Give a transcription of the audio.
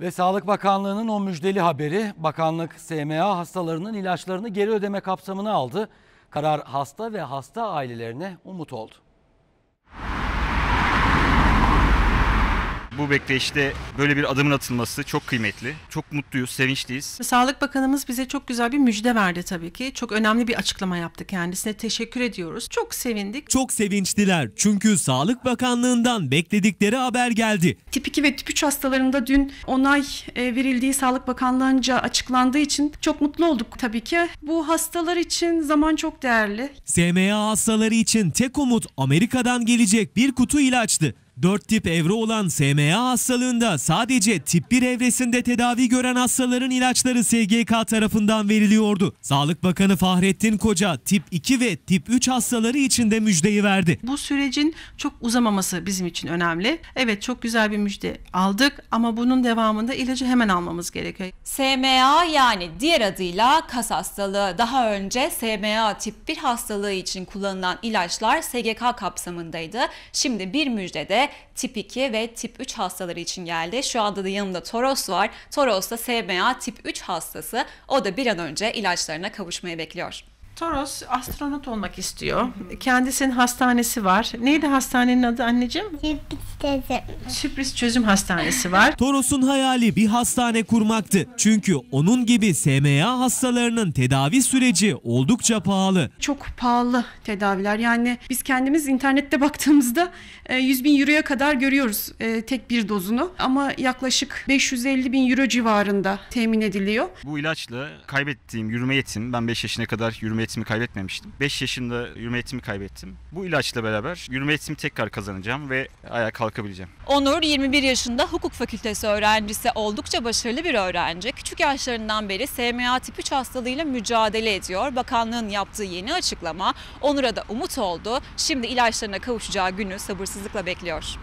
Ve Sağlık Bakanlığı'nın o müjdeli haberi, bakanlık SMA hastalarının ilaçlarını geri ödeme kapsamına aldı. Karar hasta ve hasta ailelerine umut oldu. bu bekleyişte böyle bir adımın atılması çok kıymetli. Çok mutluyuz, sevinçliyiz. Sağlık Bakanımız bize çok güzel bir müjde verdi tabii ki. Çok önemli bir açıklama yaptı kendisine. Teşekkür ediyoruz. Çok sevindik. Çok sevinçliler. Çünkü Sağlık Bakanlığı'ndan bekledikleri haber geldi. Tip 2 ve tip 3 hastalarında dün onay e, verildiği Sağlık Bakanlığı'nca açıklandığı için çok mutlu olduk tabii ki. Bu hastalar için zaman çok değerli. SMA hastaları için tek umut Amerika'dan gelecek bir kutu ilaçtı. 4 tip evre olan SMA hastalığında sadece tip 1 evresinde tedavi gören hastaların ilaçları SGK tarafından veriliyordu. Sağlık Bakanı Fahrettin Koca tip 2 ve tip 3 hastaları için de müjdeyi verdi. Bu sürecin çok uzamaması bizim için önemli. Evet çok güzel bir müjde aldık ama bunun devamında ilacı hemen almamız gerekiyor. SMA yani diğer adıyla kas hastalığı. Daha önce SMA tip 1 hastalığı için kullanılan ilaçlar SGK kapsamındaydı. Şimdi bir müjde de de tip 2 ve tip 3 hastaları için geldi. Şu anda da yanımda Toros var. Toros da SMA tip 3 hastası. O da bir an önce ilaçlarına kavuşmayı bekliyor. Toros astronot olmak istiyor. Kendisinin hastanesi var. Neydi hastanenin adı anneciğim? Sürpriz çözüm. Sürpriz çözüm hastanesi var. Toros'un hayali bir hastane kurmaktı. Çünkü onun gibi SMA hastalarının tedavi süreci oldukça pahalı. Çok pahalı tedaviler. Yani biz kendimiz internette baktığımızda 100 e, bin euroya kadar görüyoruz e, tek bir dozunu. Ama yaklaşık 550 bin euro civarında temin ediliyor. Bu ilaçla kaybettiğim yürüme yetim, ben 5 yaşına kadar yürüme eğitimi kaybetmemiştim. 5 yaşında yürüme yetimi kaybettim. Bu ilaçla beraber yürüme yetimi tekrar kazanacağım ve ayağa kalkabileceğim. Onur 21 yaşında hukuk fakültesi öğrencisi oldukça başarılı bir öğrenci. Küçük yaşlarından beri SMA tip 3 hastalığıyla mücadele ediyor. Bakanlığın yaptığı yeni açıklama Onur'a da umut oldu. Şimdi ilaçlarına kavuşacağı günü sabırsızlıkla bekliyor.